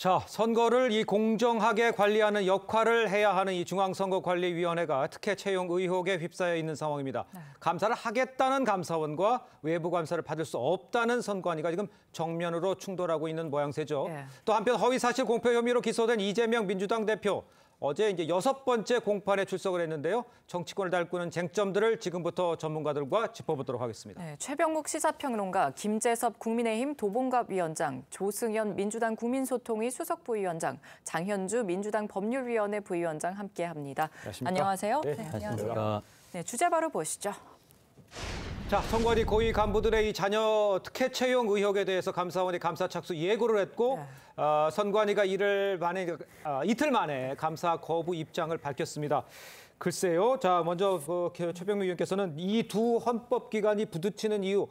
자, 선거를 이 공정하게 관리하는 역할을 해야 하는 이 중앙선거관리위원회가 특혜 채용 의혹에 휩싸여 있는 상황입니다. 네. 감사를 하겠다는 감사원과 외부 감사를 받을 수 없다는 선관위가 지금 정면으로 충돌하고 있는 모양새죠. 네. 또 한편 허위사실 공표 혐의로 기소된 이재명 민주당 대표 어제 이제 여섯 번째 공판에 출석을 했는데요. 정치권을 달구는 쟁점들을 지금부터 전문가들과 짚어보도록 하겠습니다. 네, 최병국 시사평론가, 김재섭 국민의힘 도봉갑 위원장, 조승현 민주당 국민소통위 수석 부위원장, 장현주 민주당 법률위원회 부위원장 함께합니다. 안녕하세요 네, 네 안녕하세요. 네, 주제 바로 보시죠. 자, 선관위 고위 간부들의 이 자녀 특혜 채용 의혹에 대해서 감사원이 감사 착수 예고를 했고 네. 어, 선관위가 이를 만에 어, 이틀 만에 감사 거부 입장을 밝혔습니다. 글쎄요. 자, 먼저 어, 최병민 의원께서는 이 두 헌법 기관이 부딪히는 이유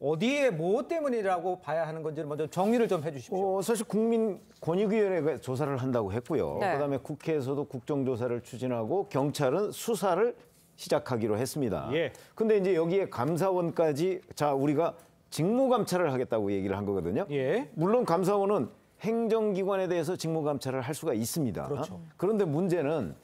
어디에 뭐 때문이라고 봐야 하는 건지 를 먼저 정리를 좀 해주십시오. 어, 사실 국민 권익위원회가 조사를 한다고 했고요. 네. 그다음에 국회에서도 국정조사를 추진하고 경찰은 수사를 시작하기로 했습니다. 예. 근데 이제 여기에 감사원까지 자 우리가 직무 감찰을 하겠다고 얘기를 한 거거든요. 예. 물론 감사원은 행정기관에 대해서 직무 감찰을 할 수가 있습니다. 그렇죠. 그런데 문제는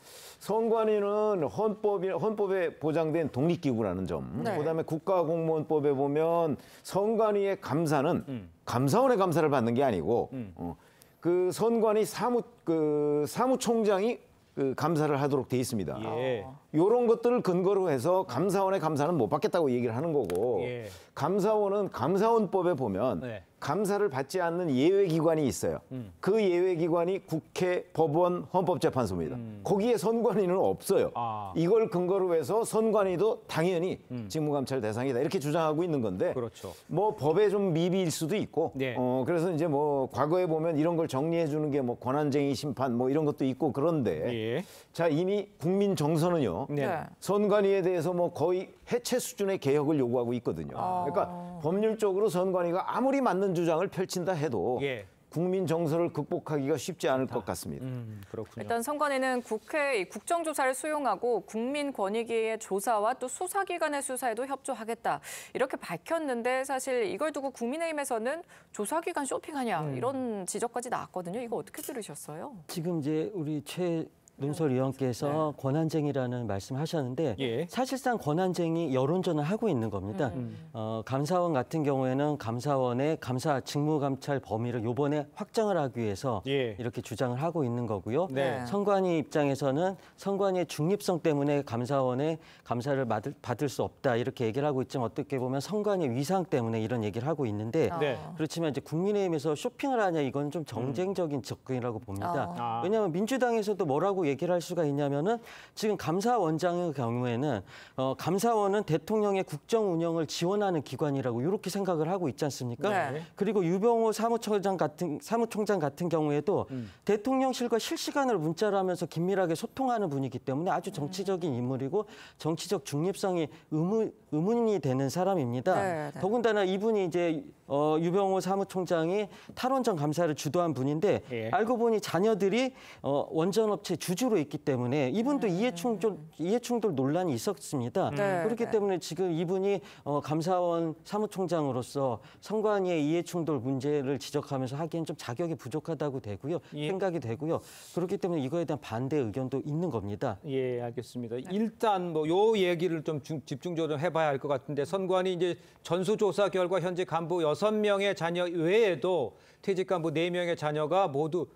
선관위는 헌법이 헌법에 보장된 독립기구라는 점, 네. 그다음에 국가공무원법에 보면 선관위의 감사는 음. 감사원의 감사를 받는 게 아니고 음. 어, 그 선관위 사무 그 사무총장이 그 감사를 하도록 돼 있습니다. 예. 이런 것들을 근거로 해서 감사원의 감사는 못 받겠다고 얘기를 하는 거고 예. 감사원은 감사원법에 보면 네. 감사를 받지 않는 예외기관이 있어요. 음. 그 예외기관이 국회, 법원, 헌법재판소입니다. 음. 거기에 선관위는 없어요. 아. 이걸 근거로 해서 선관위도 당연히 음. 직무감찰 대상이다 이렇게 주장하고 있는 건데 그렇죠. 뭐 법에 좀 미비일 수도 있고 네. 어, 그래서 이제 뭐 과거에 보면 이런 걸 정리해 주는 게 뭐 권한쟁의 심판 뭐 이런 것도 있고 그런데 예. 자 이미 국민 정서는요 네. 네. 선관위에 대해서 뭐 거의 해체 수준의 개혁을 요구하고 있거든요. 아. 그러니까 법률적으로 선관위가 아무리 맞는 주장을 펼친다 해도 예. 국민 정서를 극복하기가 쉽지 않을 것 같습니다. 음, 일단 선관위는 국회 국정조사를 수용하고 국민권익위의 조사와 또 수사기관의 수사에도 협조하겠다 이렇게 밝혔는데 사실 이걸 두고 국민의힘에서는 조사기관 쇼핑하냐 음. 이런 지적까지 나왔거든요. 이거 어떻게 들으셨어요? 지금 이제 우리 최 문설 의원께서 네. 권한쟁이라는 말씀하셨는데 예. 사실상 권한쟁이 여론전을 하고 있는 겁니다. 음, 음. 어, 감사원 같은 경우에는 감사원의 감사 직무감찰 범위를 요번에 확장을 하기 위해서 예. 이렇게 주장을 하고 있는 거고요. 네. 선관위 입장에서는 선관위의 중립성 때문에 감사원의 감사를 받을, 받을 수 없다 이렇게 얘기를 하고 있지만 어떻게 보면 선관위 위상 때문에 이런 얘기를 하고 있는데 아. 네. 그렇지만 이제 국민의힘에서 쇼핑을 하냐 이건 좀 정쟁적인 접근이라고 봅니다. 어. 왜냐하면 민주당에서도 뭐라고 얘기를 할 수가 있냐면은 지금 감사원장의 경우에는 어, 감사원은 대통령의 국정 운영을 지원하는 기관이라고 이렇게 생각을 하고 있지 않습니까? 네. 그리고 유병호 사무총장 같은 사무총장 같은 경우에도 음. 대통령실과 실시간으로 문자를 하면서 긴밀하게 소통하는 분이기 때문에 아주 음. 정치적인 인물이고 정치적 중립성이 의문, 의문이 되는 사람입니다. 네, 네. 더군다나 이분이 이제 어, 유병호 사무총장이 탈원전 감사를 주도한 분인데 예. 알고 보니 자녀들이 어, 원전업체 주 주주로 있기 때문에 이분도 음. 이해충돌, 이해충돌 논란이 있었습니다. 음. 네, 그렇기 네. 때문에 지금 이분이 어, 감사원 사무총장으로서 선관위의 이해충돌 문제를 지적하면서 하기엔 좀 자격이 부족하다고 되고요. 예. 생각이 되고요. 그렇기 때문에 이거에 대한 반대 의견도 있는 겁니다. 예, 알겠습니다. 네. 일단 뭐 요 얘기를 좀 중, 집중적으로 해봐야 할 것 같은데 선관위 이제 전수조사 결과 현재 간부 여섯 명의 자녀 외에도 퇴직 간부 네명의 자녀가 모두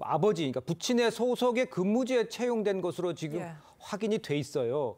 아버지, 그러니까 부친의 소속의 근무지에 채용된 것으로 지금 예. 확인이 돼 있어요.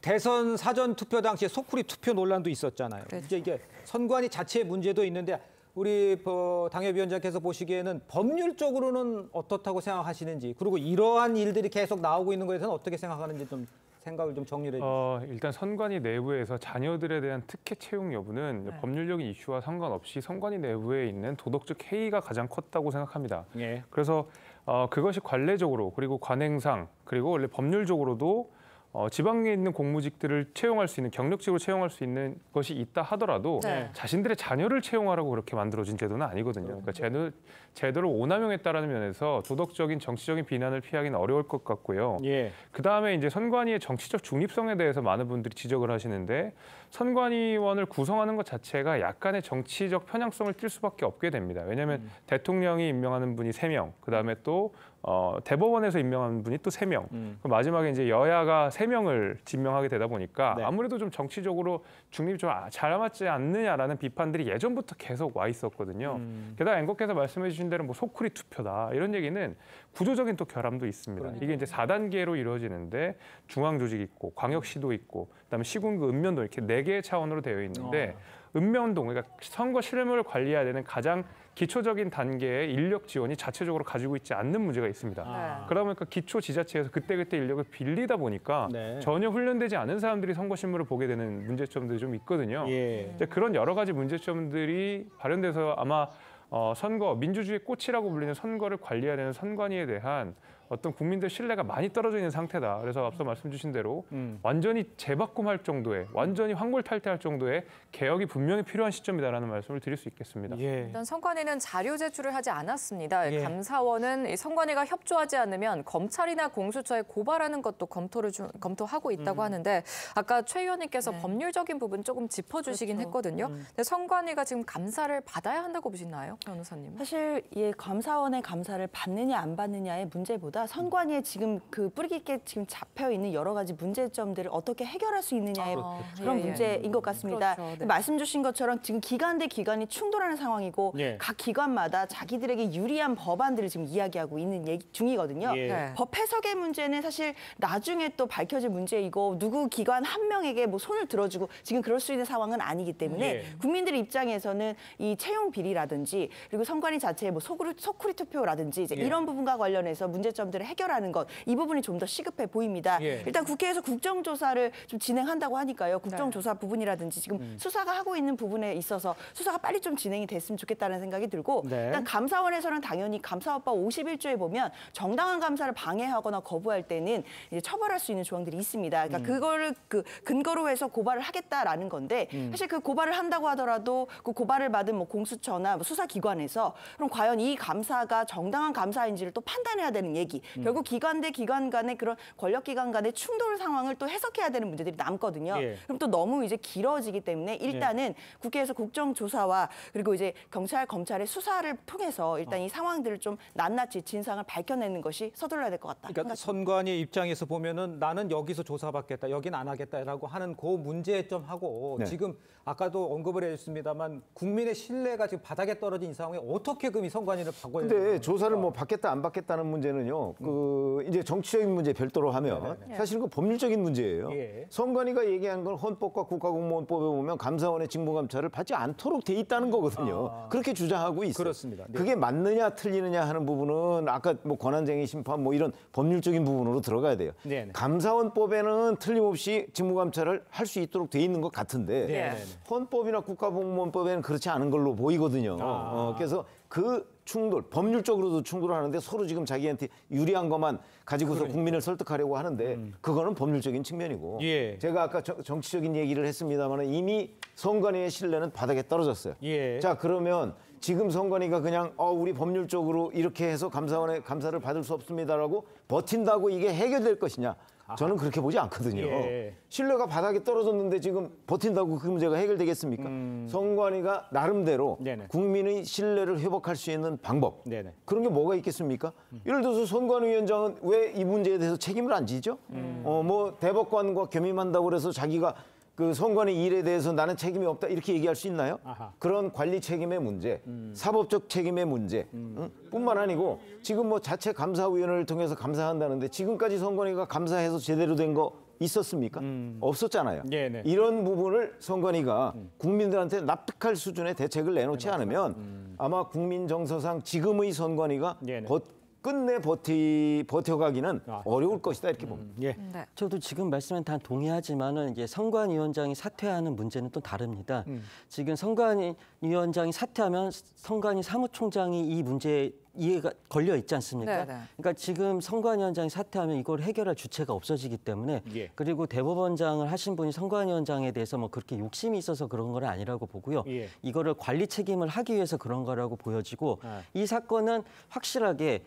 대선 사전 투표 당시에 소쿠리 투표 논란도 있었잖아요. 그렇죠. 이제 이게 선관위 자체의 문제도 있는데 우리 어, 당협위원장께서 보시기에는 법률적으로는 어떻다고 생각하시는지 그리고 이러한 일들이 계속 나오고 있는 것에 대해서는 어떻게 생각하는지 좀 생각을 좀 정리해 주세요. 어, 일단 선관위 내부에서 자녀들에 대한 특혜 채용 여부는 네. 법률적인 이슈와 상관없이 선관위 내부에 있는 도덕적 해이가 가장 컸다고 생각합니다. 예. 그래서 어, 그것이 관례적으로 그리고 관행상 그리고 원래 법률적으로도 어, 지방에 있는 공무직들을 채용할 수 있는 경력직으로 채용할 수 있는 것이 있다 하더라도 네. 자신들의 자녀를 채용하라고 그렇게 만들어진 제도는 아니거든요. 어. 그러니까 자녀, 제대로 오남용했다라는 면에서 도덕적인 정치적인 비난을 피하기는 어려울 것 같고요. 예. 그다음에 이제 선관위의 정치적 중립성에 대해서 많은 분들이 지적을 하시는데 선관위원을 구성하는 것 자체가 약간의 정치적 편향성을 띨 수밖에 없게 됩니다. 왜냐하면 음. 대통령이 임명하는 분이 세명 그다음에 또 어, 대법원에서 임명한 분이 또 세명 음. 그 마지막에 이제 여야가 세명을 임명하게 되다 보니까 네. 아무래도 좀 정치적으로 중립이 좀잘 아, 맞지 않느냐라는 비판들이 예전부터 계속 와 있었거든요. 음. 게다가 앵커께서 말씀해 주신 주신 대로 뭐 소쿠리 투표다 이런 얘기는 구조적인 또 결함도 있습니다. 그러니까. 이게 이제 4단계로 이루어지는데 중앙 조직 있고 광역시도 있고 그다음에 시군구 그 읍면도 이렇게 네 개의 차원으로 되어 있는데 어. 읍면동 그러니까 선거 실물 관리해야 되는 가장 기초적인 단계의 인력 지원이 자체적으로 가지고 있지 않는 문제가 있습니다. 아. 그러다 보니까 기초 지자체에서 그때그때 인력을 빌리다 보니까 네. 전혀 훈련되지 않은 사람들이 선거 실물을 보게 되는 문제점들이 좀 있거든요. 예. 그런 여러 가지 문제점들이 발현돼서 아마 어, 선거 민주주의 꽃이라고 불리는 선거를 관리해야 되는 선관위에 대한 어떤 국민들 신뢰가 많이 떨어져 있는 상태다. 그래서 앞서 말씀 주신 대로 음. 완전히 재바꿈할 정도의 완전히 황골탈퇴할 정도의 개혁이 분명히 필요한 시점이다라는 말씀을 드릴 수 있겠습니다. 예. 일단 선관위는 자료 제출을 하지 않았습니다. 예. 감사원은 선관위가 협조하지 않으면 검찰이나 공수처에 고발하는 것도 검토를 주, 검토하고 있다고 음. 하는데 아까 최 의원님께서 네. 법률적인 부분 조금 짚어주시긴 그렇죠. 했거든요. 음. 근데 선관위가 지금 감사를 받아야 한다고 보시나요, 변호사님? 사실 예 감사원의 감사를 받느냐 안 받느냐의 문제보다. 것보다 선관위에 지금 그 뿌리 깊게 지금 잡혀 있는 여러 가지 문제점들을 어떻게 해결할 수 있느냐의 아, 그런 예, 예. 문제인 것 같습니다. 그렇죠, 네. 말씀 주신 것처럼 지금 기관 대 기관이 충돌하는 상황이고 예. 각 기관마다 자기들에게 유리한 법안들을 지금 이야기하고 있는 얘기 중이거든요. 예. 네. 법 해석의 문제는 사실 나중에 또 밝혀질 문제이고 누구 기관 한 명에게 뭐 손을 들어주고 지금 그럴 수 있는 상황은 아니기 때문에 국민들의 입장에서는 이 채용 비리라든지 그리고 선관위 자체의 뭐 소구리, 소쿠리 투표라든지 이제 이런 부분과 관련해서 문제점 점들을 해결하는 것 이 부분이 좀 더 시급해 보입니다. 예. 일단 국회에서 국정조사를 좀 진행한다고 하니까요. 네. 국정조사 네. 부분이라든지 지금 음. 수사가 하고 있는 부분에 있어서 수사가 빨리 좀 진행이 됐으면 좋겠다는 생각이 들고 네. 일단 감사원에서는 당연히 감사업법 51조에 보면 정당한 감사를 방해하거나 거부할 때는 이제 처벌할 수 있는 조항들이 있습니다. 그러니까 음. 그거를 그 근거로 해서 고발을 하겠다라는 건데 음. 사실 그 고발을 한다고 하더라도 그 고발을 받은 뭐 공수처나 뭐 수사기관에서 그럼 과연 이 감사가 정당한 감사인지를 또 판단해야 되는 얘기. 이야기. 음. 결국 기관 대 기관 간의 그런 권력 기관 간의 충돌 상황을 또 해석해야 되는 문제들이 남거든요. 예. 그럼 또 너무 이제 길어지기 때문에 일단은 예. 국회에서 국정조사와 그리고 이제 경찰 검찰의 수사를 통해서 일단 어. 이 상황들을 좀 낱낱이 진상을 밝혀내는 것이 서둘러야 될 것 같다. 그러니까 선관위 입장에서 보면은 나는 여기서 조사받겠다, 여긴 안 하겠다라고 하는 그 문제점하고 네. 지금 아까도 언급을 해줬습니다만 국민의 신뢰가 지금 바닥에 떨어진 이 상황에 어떻게 금이 선관위를 바꿔야 되는 근데 조사를 뭐 그러니까. 받겠다 안 받겠다는 문제는요. 그 이제 정치적인 문제 별도로 하면 네, 네, 네. 사실은 그 법률적인 문제예요. 예. 선관위가 얘기한 건 헌법과 국가공무원법에 보면 감사원의 직무감찰을 받지 않도록 돼 있다는 거거든요. 아. 그렇게 주장하고 있어요. 그렇습니다. 네. 그게 맞느냐 틀리느냐 하는 부분은 아까 뭐 권한쟁의 심판 뭐 이런 법률적인 부분으로 들어가야 돼요. 네네. 감사원법에는 틀림없이 직무감찰을 할 수 있도록 돼 있는 것 같은데 네네. 헌법이나 국가공무원법에는 그렇지 않은 걸로 보이거든요. 아. 어, 그래서 그 충돌, 법률적으로도 충돌하는데 서로 지금 자기한테 유리한 것만 가지고서 그러니까. 국민을 설득하려고 하는데 음. 그거는 법률적인 측면이고 예. 제가 아까 저, 정치적인 얘기를 했습니다만 이미 선관위의 신뢰는 바닥에 떨어졌어요. 예. 자 그러면 지금 선관위가 그냥 어 우리 법률적으로 이렇게 해서 감사원의 감사를 받을 수 없습니다라고 버틴다고 이게 해결될 것이냐? 아. 저는 그렇게 보지 않거든요. 예. 신뢰가 바닥에 떨어졌는데 지금 버틴다고 그 문제가 해결되겠습니까? 음... 선관위가 나름대로 네네. 국민의 신뢰를 회복할 수 있는 방법 네네. 그런 게 뭐가 있겠습니까? 음. 예를 들어서 선관위 원장은왜 이 문제에 대해서 책임을 안 지죠? 음... 어뭐 대법관과 겸임한다고 그래서 자기가 그 선관위 일에 대해서 나는 책임이 없다 이렇게 얘기할 수 있나요? 아하. 그런 관리 책임의 문제, 음. 사법적 책임의 문제 음. 응? 뿐만 아니고 지금 뭐 자체 감사위원회를 통해서 감사한다는데 지금까지 선관위가 감사해서 제대로 된 거 있었습니까? 음. 없었잖아요. 네네. 예, 이런 부분을 선관위가 음. 국민들한테 납득할 수준의 대책을 내놓지 네, 않으면 음. 아마 국민 정서상 지금의 선관위가 네네. 예, 곧 끝내 버티 버텨가기는 아, 어려울 것이다 이렇게 음, 봅니다. 음, 예. 네. 저도 지금 말씀에 다 동의하지만은 이제 선관 위원장이 사퇴하는 문제는 또 다릅니다. 음. 지금 선관 위원장이 사퇴하면 선관위 사무총장이 이 문제에 이해가 걸려 있지 않습니까? 네네. 네. 그러니까 지금 선관위원장이 사퇴하면 이걸 해결할 주체가 없어지기 때문에 예. 그리고 대법원장을 하신 분이 선관위원장에 대해서 뭐 그렇게 욕심이 있어서 그런 건 아니라고 보고요. 예. 이거를 관리 책임을 하기 위해서 그런 거라고 보여지고 아. 이 사건은 확실하게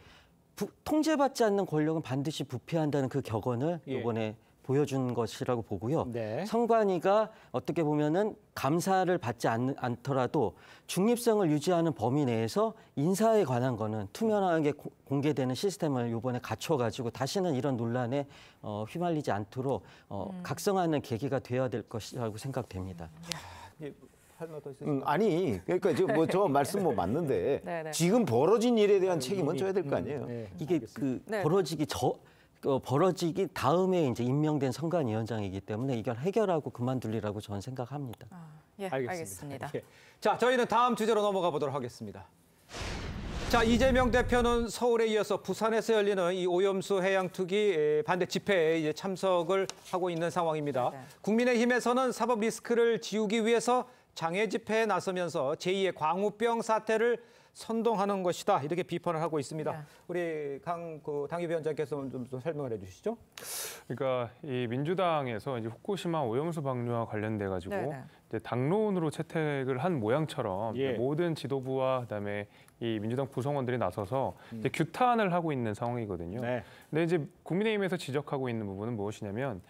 부, 통제받지 않는 권력은 반드시 부패한다는 그 격언을 예. 이번에 보여준 것이라고 보고요. 네. 성관위가 어떻게 보면은 감사를 받지 않, 않더라도 중립성을 유지하는 범위 내에서 인사에 관한 거는 투명하게 고, 공개되는 시스템을 이번에 갖춰가지고 다시는 이런 논란에 어, 휘말리지 않도록 어, 음. 각성하는 계기가 되어야 될 것이라고 생각됩니다. 야, 아, 예. 음, 아니 그러니까 지금 뭐저 말씀 뭐 맞는데 네네. 네. 지금 벌어진 일에 대한 책임은 음, 져야 될거 음, 아니에요. 음, 네, 이게 그 알겠습니다. 그 네. 벌어지기 저 어, 벌어지기 다음에 이제 임명된 선관위원장이기 때문에 이걸 해결하고 그만둘리라고 저는 생각합니다. 아, 예, 알겠습니다. 알겠습니다. 예. 자, 저희는 다음 주제로 넘어가 보도록 하겠습니다. 자, 이재명 대표는 서울에 이어서 부산에서 열리는 이 오염수 해양 투기 반대 집회에 이제 참석을 하고 있는 상황입니다. 네, 네. 국민의힘에서는 사법 리스크를 지우기 위해서 장애 집회에 나서면서 제2의 광우병 사태를 선동하는 것이다 이렇게 비판을 하고 있습니다. 네. 우리 강 그, 당협위원장께서 좀, 좀 설명을 해주시죠. 그러니까 이 민주당에서 이제 후쿠시마 오염수 방류와 관련돼 가지고 네, 네. 이제 당론으로 채택을 한 모양처럼 예. 모든 지도부와 그다음에 이 민주당 구성원들이 나서서 음. 이제 규탄을 하고 있는 상황이거든요. 네. 근데 이제 국민의힘에서 지적하고 있는 부분은 무엇이냐면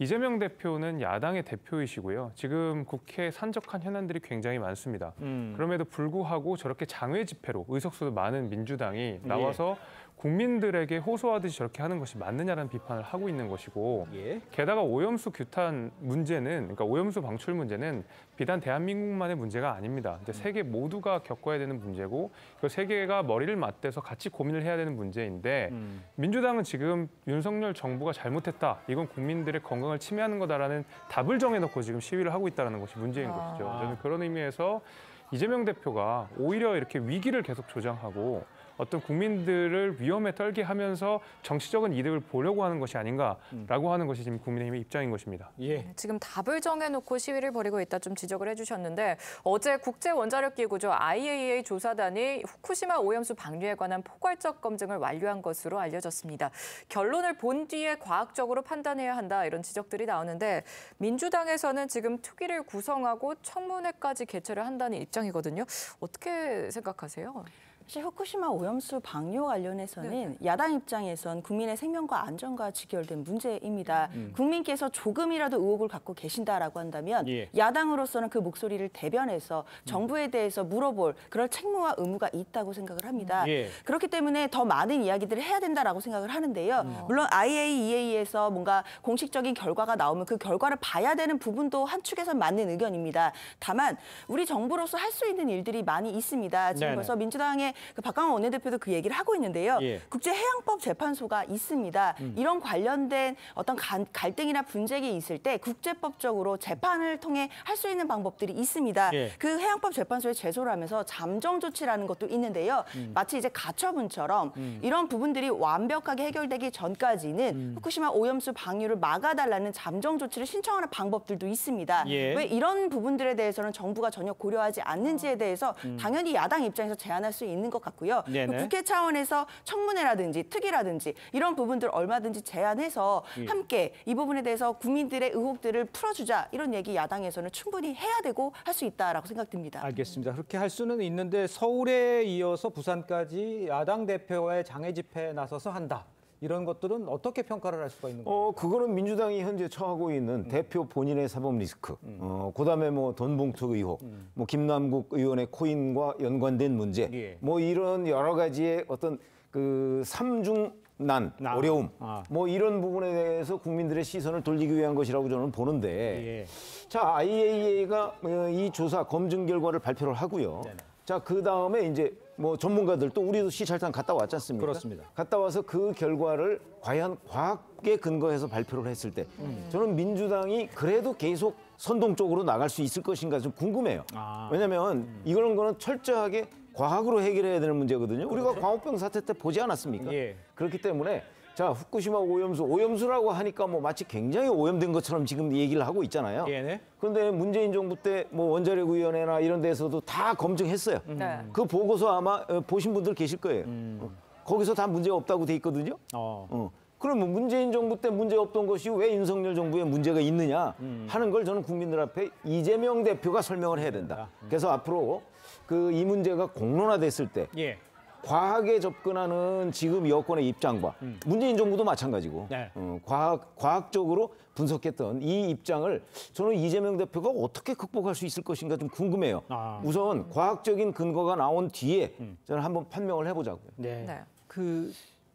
이재명 대표는 야당의 대표이시고요. 지금 국회 산적한 현안들이 굉장히 많습니다. 음. 그럼에도 불구하고 저렇게 장외 집회로 의석수도 많은 민주당이 예. 나와서 예. 국민들에게 호소하듯이 저렇게 하는 것이 맞느냐라는 비판을 하고 있는 것이고 예. 게다가 오염수 규탄 문제는 그러니까 오염수 방출 문제는 비단 대한민국만의 문제가 아닙니다. 이제 음. 세계 모두가 겪어야 되는 문제고 그 세계가 머리를 맞대서 같이 고민을 해야 되는 문제인데 음. 민주당은 지금 윤석열 정부가 잘못했다. 이건 국민들의 건강을 침해하는 거다라는 답을 정해놓고 지금 시위를 하고 있다는 것이 문제인 아. 것이죠. 저는 그런 의미에서 이재명 대표가 오히려 이렇게 위기를 계속 조장하고 어떤 국민들을 위험에 떨게 하면서 정치적인 이득을 보려고 하는 것이 아닌가라고 하는 것이 지금 국민의힘의 입장인 것입니다. 예. 네, 지금 답을 정해놓고 시위를 벌이고 있다 좀 지적을 해주셨는데 어제 국제원자력기구조 IAEA 조사단이 후쿠시마 오염수 방류에 관한 포괄적 검증을 완료한 것으로 알려졌습니다. 결론을 본 뒤에 과학적으로 판단해야 한다 이런 지적들이 나오는데 민주당에서는 지금 특위를 구성하고 청문회까지 개최를 한다는 입장이거든요. 어떻게 생각하세요? 사실 후쿠시마 오염수 방류 관련해서는 네, 네. 야당 입장에선 국민의 생명과 안전과 직결된 문제입니다. 음, 음. 국민께서 조금이라도 의혹을 갖고 계신다라고 한다면 예. 야당으로서는 그 목소리를 대변해서 음. 정부에 대해서 물어볼 그럴 책무와 의무가 있다고 생각을 합니다. 음, 예. 그렇기 때문에 더 많은 이야기들을 해야 된다라고 생각을 하는데요. 음. 물론 IAEA에서 뭔가 공식적인 결과가 나오면 그 결과를 봐야 되는 부분도 한축에서 맞는 의견입니다. 다만 우리 정부로서 할 수 있는 일들이 많이 있습니다. 지금 네네. 벌써 민주당의 그 박강원 원내대표도 그 얘기를 하고 있는데요. 예. 국제해양법 재판소가 있습니다. 음. 이런 관련된 어떤 가, 갈등이나 분쟁이 있을 때 국제법적으로 재판을 통해 할 수 있는 방법들이 있습니다. 예. 그 해양법 재판소에 제소를 하면서 잠정 조치라는 것도 있는데요. 음. 마치 이제 가처분처럼 음. 이런 부분들이 완벽하게 해결되기 전까지는 음. 후쿠시마 오염수 방류를 막아달라는 잠정 조치를 신청하는 방법들도 있습니다. 예. 왜 이런 부분들에 대해서는 정부가 전혀 고려하지 않는지에 대해서 음. 당연히 야당 입장에서 제안할 수 있는 있는 것 같고요. 그 국회 차원에서 청문회라든지 특위라든지 이런 부분들 얼마든지 제안해서 음. 함께 이 부분에 대해서 국민들의 의혹들을 풀어주자 이런 얘기 야당에서는 충분히 해야 되고 할 수 있다라고 생각됩니다. 알겠습니다. 그렇게 할 수는 있는데 서울에 이어서 부산까지 야당 대표와의 장애 집회에 나서서 한다. 이런 것들은 어떻게 평가를 할 수가 있는 어, 거예요? 어, 그거는 민주당이 현재 처하고 있는 음. 대표 본인의 사법 리스크, 음. 어, 그다음에 뭐 돈봉투 의혹, 음. 뭐 김남국 의원의 코인과 연관된 문제, 예. 뭐 이런 여러 가지의 어떤 그 삼중 난, 난. 어려움, 아. 뭐 이런 부분에 대해서 국민들의 시선을 돌리기 위한 것이라고 저는 보는데, 예. 자 IAEA가 이 조사 검증 결과를 발표를 하고요. 네네. 자, 그 다음에 이제 뭐 전문가들도 우리도 시찰단 갔다 왔지 않습니까? 그렇습니다. 갔다 와서 그 결과를 과연 과학에 근거해서 발표를 했을 때 음. 저는 민주당이 그래도 계속 선동 쪽으로 나갈 수 있을 것인가 좀 궁금해요. 아. 왜냐하면 음. 이런 거는 철저하게 과학으로 해결해야 되는 문제거든요. 우리가 광우병 그렇죠. 사태 때 보지 않았습니까? 예. 그렇기 때문에 자, 후쿠시마 오염수, 오염수라고 하니까 뭐 마치 굉장히 오염된 것처럼 지금 얘기를 하고 있잖아요. 예, 네. 그런데 문재인 정부 때 뭐 원자력위원회나 이런 데서도 다 검증했어요. 음. 네. 그 보고서 아마 어, 보신 분들 계실 거예요. 음. 어, 거기서 다 문제 없다고 돼 있거든요. 어. 어. 그러면 뭐 문재인 정부 때 문제 없던 것이 왜 윤석열 정부에 문제가 있느냐 음. 하는 걸 저는 국민들 앞에 이재명 대표가 설명을 해야 된다. 음. 그래서 앞으로 그 이 문제가 공론화됐을 때 예. 과학에 접근하는 지금 여권의 입장과 음. 문재인 정부도 마찬가지고 네. 어, 과학, 과학적으로 분석했던 이 입장을 저는 이재명 대표가 어떻게 극복할 수 있을 것인가 좀 궁금해요. 아. 우선 과학적인 근거가 나온 뒤에 음. 저는 한번 판명을 해보자고요. 네. 네. 그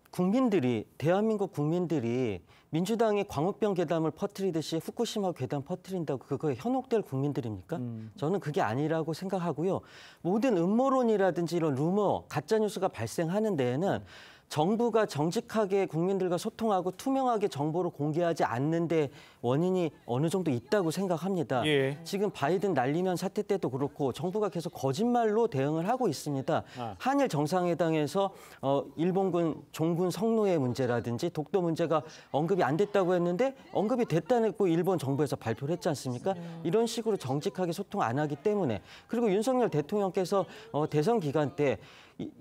국민들이 대한민국 국민들이 민주당이 광우병 괴담을 퍼뜨리듯이 후쿠시마 괴담 퍼뜨린다고 그거에 현혹될 국민들입니까? 음. 저는 그게 아니라고 생각하고요. 모든 음모론이라든지 이런 루머, 가짜 뉴스가 발생하는 데에는 정부가 정직하게 국민들과 소통하고 투명하게 정보를 공개하지 않는데 원인이 어느 정도 있다고 생각합니다. 예. 지금 바이든 날리면 사태 때도 그렇고 정부가 계속 거짓말로 대응을 하고 있습니다. 아. 한일 정상회담에서 어, 일본군 종군 성노예 문제라든지 독도 문제가 언급이 안 됐다고 했는데 언급이 됐다고 일본 정부에서 발표를 했지 않습니까? 네. 이런 식으로 정직하게 소통 안 하기 때문에 그리고 윤석열 대통령께서 어, 대선 기간 때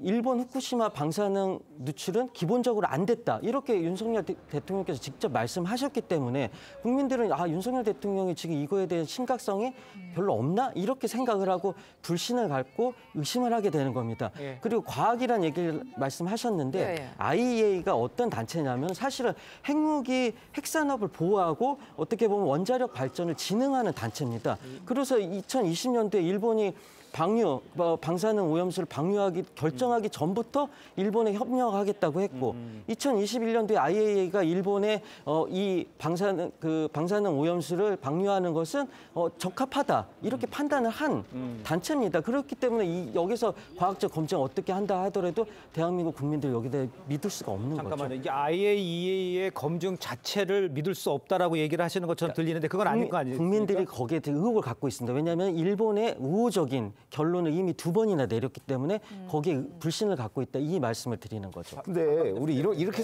일본 후쿠시마 방사능 누출은 기본적으로 안 됐다. 이렇게 윤석열 대, 통령께서 직접 말씀하셨기 때문에 국민들은 아 윤석열 대통령이 지금 이거에 대한 심각성이 음. 별로 없나 이렇게 생각을 하고 불신을 갖고 의심을 하게 되는 겁니다. 예. 그리고 과학이란 얘기를 말씀하셨는데 예, 예. IEA가 어떤 단체냐면 사실은 핵무기 핵산업을 보호하고 어떻게 보면 원자력 발전을 진흥하는 단체입니다. 음. 그래서 2020년도에 일본이 방류, 어, 방사능 오염수를 방류하기 결정하기 전부터 일본에 협력하겠다고 했고 음. 2021년도에 음. IAEA가 일본에 어, 이 방사능 그 방사능 오염수를 방류하는 것은 어, 적합하다 이렇게 음. 판단을 한 음. 단체입니다. 그렇기 때문에 이, 여기서 과학적 검증 어떻게 한다 하더라도 대한민국 국민들 여기에 대해 믿을 수가 없는 잠깐만요. 거죠. 잠깐만요. IAEA의 검증 자체를 믿을 수 없다라고 얘기를 하시는 것처럼 그러니까 들리는데 그건 아닌 거 아니에요? 국민들이 거기에 대해 의혹을 갖고 있습니다. 왜냐하면 일본의 우호적인 결론을 이미 두 번이나 내렸기 때문에 음. 거기에 불신을 갖고 있다 이 말씀을 드리는 거죠. 아, 근데 우리 이러, 이렇게 예, 예.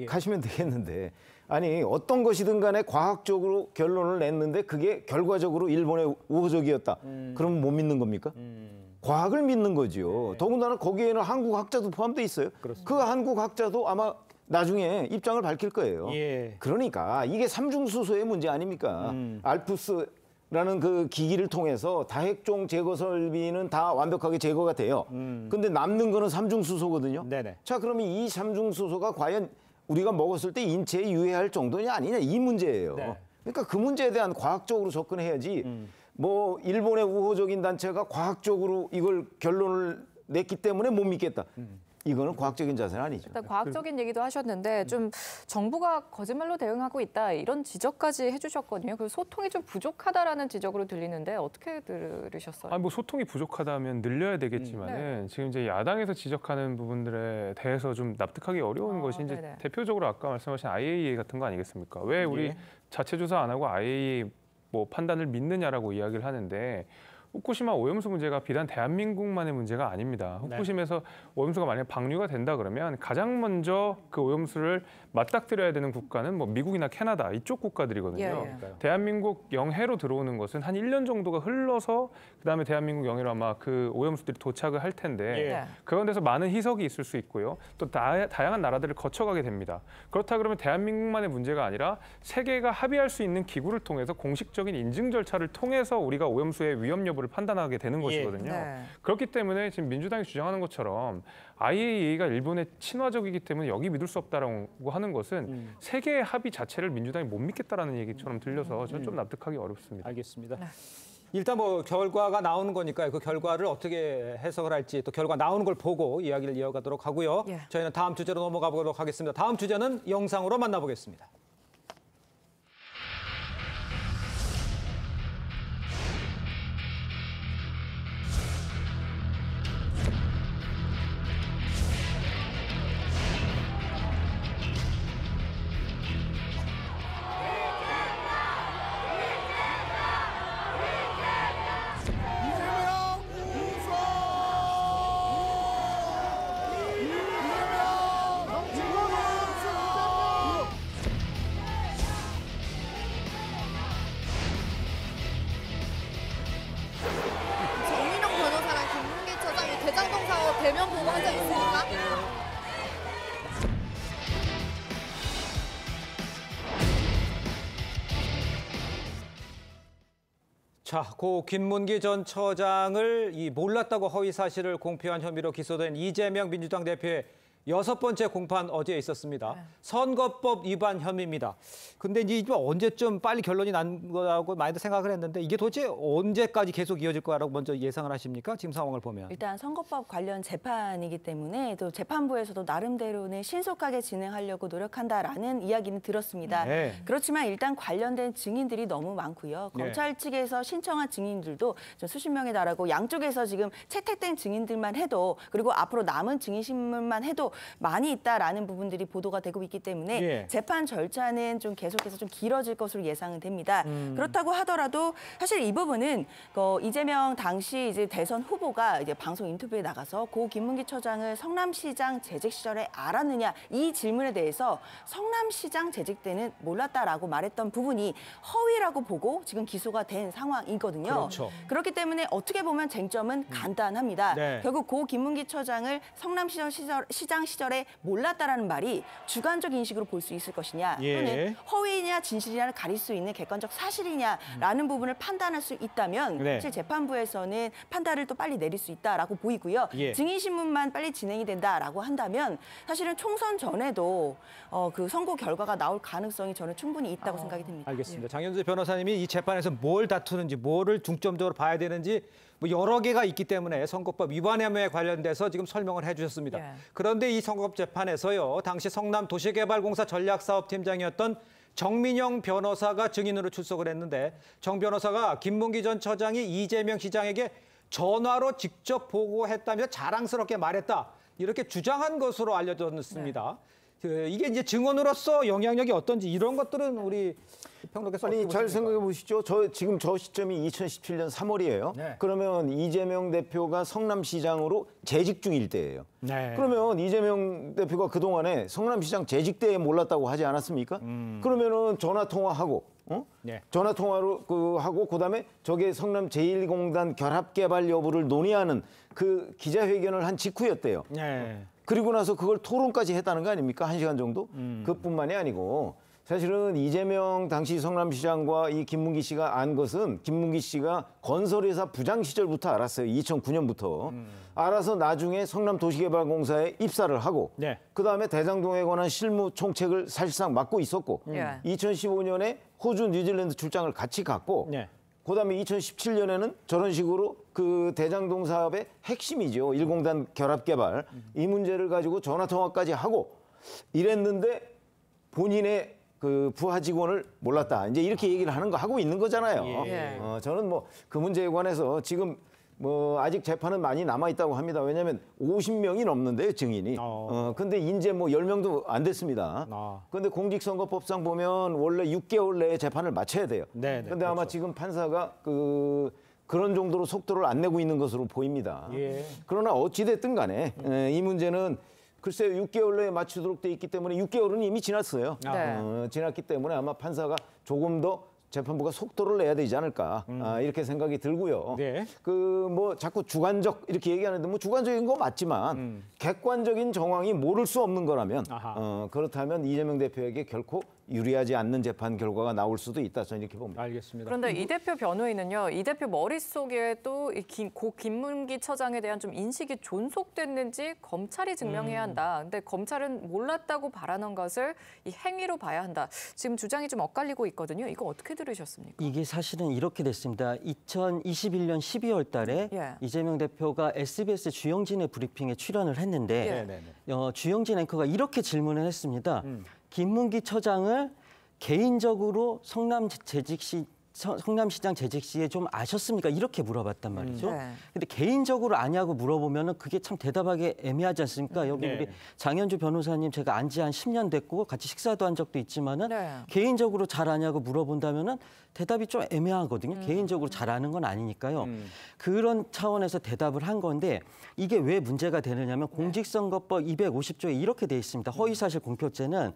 생각하시면 되겠는데 아니 어떤 것이든 간에 과학적으로 결론을 냈는데 그게 결과적으로 일본의 우호적이었다. 음. 그럼 못 뭐 믿는 겁니까? 음. 과학을 믿는 거지 네. 더군다나 거기에는 한국 학자도 포함돼 있어요. 그렇습니다. 그 한국 학자도 아마 나중에 입장을 밝힐 거예요. 예. 그러니까 이게 삼중수소의 문제 아닙니까? 음. 알프스 라는 그 기기를 통해서 다핵종 제거 설비는 다 완벽하게 제거가 돼요. 음. 근데 남는 거는 삼중수소거든요. 네네. 자, 그러면 이 삼중수소가 과연 우리가 먹었을 때 인체에 유해할 정도냐 아니냐 이 문제예요. 네. 그러니까 그 문제에 대한 과학적으로 접근해야지 음. 뭐 일본의 우호적인 단체가 과학적으로 이걸 결론을 냈기 때문에 못 믿겠다. 음. 이거는 과학적인 자세는 아니죠. 일단 과학적인 얘기도 하셨는데 음. 좀 정부가 거짓말로 대응하고 있다 이런 지적까지 해주셨거든요. 그 소통이 좀 부족하다라는 지적으로 들리는데 어떻게 들으셨어요? 아니 뭐 소통이 부족하다면 늘려야 되겠지만은 음. 네. 지금 이제 야당에서 지적하는 부분들에 대해서 좀 납득하기 어려운 아, 것이 이제 네네. 대표적으로 아까 말씀하신 IAEA e 같은 거 아니겠습니까? 왜 우리 예. 자체 조사 안 하고 IAEA e 뭐 판단을 믿느냐라고 이야기를 하는데 후쿠시마 오염수 문제가 비단 대한민국만의 문제가 아닙니다. 네. 후쿠시마에서 네. 오염수가 만약 방류가 된다 그러면 가장 먼저 그 오염수를 맞닥뜨려야 되는 국가는 뭐 미국이나 캐나다 이쪽 국가들이거든요. 예, 예. 대한민국 영해로 들어오는 것은 한 1년 정도가 흘러서 그다음에 대한민국 영해로 아마 그 오염수들이 도착을 할 텐데 예. 네. 그런 데서 많은 희석이 있을 수 있고요. 또 다, 다양한 나라들을 거쳐가게 됩니다. 그렇다 그러면 대한민국만의 문제가 아니라 세계가 합의할 수 있는 기구를 통해서 공식적인 인증 절차를 통해서 우리가 오염수의 위험 여부를 여부를 판단하게 되는 예, 것이거든요. 네. 그렇기 때문에 지금 민주당이 주장하는 것처럼 IAEA가 일본에 친화적이기 때문에 여기 믿을 수 없다라고 하는 것은 음. 세계 합의 자체를 민주당이 못 믿겠다라는 얘기처럼 들려서 저는 음. 좀 납득하기 어렵습니다. 알겠습니다. 네. 일단 뭐 결과가 나오는 거니까그 결과를 어떻게 해석을 할지 또 결과 나오는 걸 보고 이야기를 이어가도록 하고요. 예. 저희는 다음 주제로 넘어가 보도록 하겠습니다. 다음 주제는 영상으로 만나보겠습니다. 자, 고 김문기 전 처장을 이 몰랐다고 허위 사실을 공표한 혐의로 기소된 이재명 민주당 대표의 여섯 번째 공판 어제 있었습니다. 네. 선거법 위반 혐의입니다. 근데 이제 언제쯤 빨리 결론이 난 거라고 많이들 생각을 했는데 이게 도대체 언제까지 계속 이어질 거라고 먼저 예상을 하십니까? 지금 상황을 보면. 일단 선거법 관련 재판이기 때문에 또 재판부에서도 나름대로는 신속하게 진행하려고 노력한다라는 이야기는 들었습니다. 네. 그렇지만 일단 관련된 증인들이 너무 많고요. 네. 검찰 측에서 신청한 증인들도 수십 명에 달하고 양쪽에서 지금 채택된 증인들만 해도 그리고 앞으로 남은 증인 신문만 해도 많이 있다라는 부분들이 보도가 되고 있기 때문에 예. 재판 절차는 좀 계속해서 좀 길어질 것으로 예상은 됩니다. 음. 그렇다고 하더라도 사실 이 부분은 어, 이재명 당시 이제 대선 후보가 이제 방송 인터뷰에 나가서 고 김문기 처장을 성남시장 재직 시절에 알았느냐 이 질문에 대해서 성남시장 재직 때는 몰랐다라고 말했던 부분이 허위라고 보고 지금 기소가 된 상황이거든요. 그렇죠. 그렇기 때문에 어떻게 보면 쟁점은 음. 간단합니다. 네. 결국 고 김문기 처장을 성남시장 시절 시장 해방 시절에 몰랐다라는 말이 주관적 인식으로 볼 수 있을 것이냐 예. 또는 예. 허위냐 진실이냐를 가릴 수 있는 객관적 사실이냐라는 음. 부분을 판단할 수 있다면 네. 사실 재판부에서는 판단을 또 빨리 내릴 수 있다라고 보이고요. 예. 증인 신문만 빨리 진행이 된다라고 한다면 사실은 총선 전에도 어, 그선거 결과가 나올 가능성이 저는 충분히 있다고 아, 생각이 듭니다. 알겠습니다. 예. 장현수 변호사님이 이 재판에서 뭘 다투는지, 뭐를 중점적으로 봐야 되는지 뭐 여러 개가 있기 때문에 선거법 위반 혐의에 관련돼서 지금 설명을 해주셨습니다. 예. 그런데 이 선거법 재판에서요 당시 성남 도시개발공사 전략사업팀장이었던 정민영 변호사가 증인으로 출석을 했는데 정 변호사가 김문기 전 처장이 이재명 시장에게 전화로 직접 보고했다며 자랑스럽게 말했다. 이렇게 주장한 것으로 알려졌습니다. 네. 그 이게 이제 증언으로서 영향력이 어떤지 이런 것들은 우리 평론가께서 아니 잘 생각해 보시죠. 저 지금 저 시점이 2017년 3월이에요. 네. 그러면 이재명 대표가 성남시장으로 재직 중일 때예요. 네. 그러면 이재명 대표가 그 동안에 성남시장 재직 때에 몰랐다고 하지 않았습니까? 음. 그러면은 전화 통화하고 어? 네. 전화 통화로 그 하고 그다음에 저게 성남 제1공단 결합 개발 여부를 논의하는 그 기자회견을 한 직후였대요. 네. 그리고 나서 그걸 토론까지 했다는 거 아닙니까? 한 시간 정도? 음. 그뿐만이 아니고 사실은 이재명 당시 성남시장과 이 김문기 씨가 안 것은 김문기 씨가 건설회사 부장 시절부터 알았어요. 2009년부터. 음. 알아서 나중에 성남도시개발공사에 입사를 하고 네. 그다음에 대장동에 관한 실무 총책을 사실상 맡고 있었고 음. 2015년에 예. 호주 뉴질랜드 출장을 같이 갔고 네. 그다음에 2017년에는 저런 식으로 그 대장동 사업의 핵심이죠. 일공단 결합 개발 이 문제를 가지고 전화 통화까지 하고 이랬는데 본인의 그 부하 직원을 몰랐다. 이제 이렇게 얘기를 하는 거 하고 있는 거잖아요. 예. 어, 저는 뭐 그 문제에 관해서 지금 뭐 아직 재판은 많이 남아 있다고 합니다. 왜냐하면 50명이 넘는데 요 증인이. 어. 어 근데 이제 뭐 10명도 안 됐습니다. 어. 근데 공직선거법상 보면 원래 6개월 내에 재판을 마쳐야 돼요. 네, 네. 근데 아마 그렇죠. 지금 판사가 그 그런 정도로 속도를 안 내고 있는 것으로 보입니다. 예. 그러나 어찌 됐든 간에 음. 이 문제는 글쎄 6개월 내에 맞추도록 돼 있기 때문에 6개월은 이미 지났어요. 아. 네. 어, 지났기 때문에 아마 판사가 조금 더 재판부가 속도를 내야 되지 않을까 음. 아, 이렇게 생각이 들고요. 네. 그뭐 자꾸 주관적 이렇게 얘기하는데 뭐 주관적인 거 맞지만 음. 객관적인 정황이 모를 수 없는 거라면 어, 그렇다면 이재명 대표에게 결코 유리하지 않는 재판 결과가 나올 수도 있다 저는 이렇게 봅니다. 알겠습니다. 그런데 이 대표 변호인은요. 이 대표 머릿속에 또 고 김문기 처장에 대한 좀 인식이 존속됐는지 검찰이 증명해야 음. 한다. 근데 검찰은 몰랐다고 바라는 것을 이 행위로 봐야 한다. 지금 주장이 좀 엇갈리고 있거든요. 이거 어떻게 들으셨습니까? 이게 사실은 이렇게 됐습니다. 2021년 12월 달에 예. 이재명 대표가 SBS 주영진의 브리핑에 출연을 했는데 예. 네, 네, 네. 어, 주영진 앵커가 이렇게 질문을 했습니다. 음. 김문기 처장을 개인적으로 성남 재직 시 성남시장 재직 시에 좀 아셨습니까? 이렇게 물어봤단 음, 말이죠. 그런 네. 근데 개인적으로 아냐고 물어보면 은 그게 참 대답하기 애매하지 않습니까? 음, 여기 네. 우리 장현주 변호사님 제가 안 지 한 10년 됐고 같이 식사도 한 적도 있지만 은 네. 개인적으로 잘 아냐고 물어본다면 은 대답이 좀 애매하거든요. 음. 개인적으로 잘 아는 건 아니니까요. 음. 그런 차원에서 대답을 한 건데 이게 왜 문제가 되느냐면 네. 공직선거법 250조에 이렇게 돼 있습니다. 허위사실 공표죄는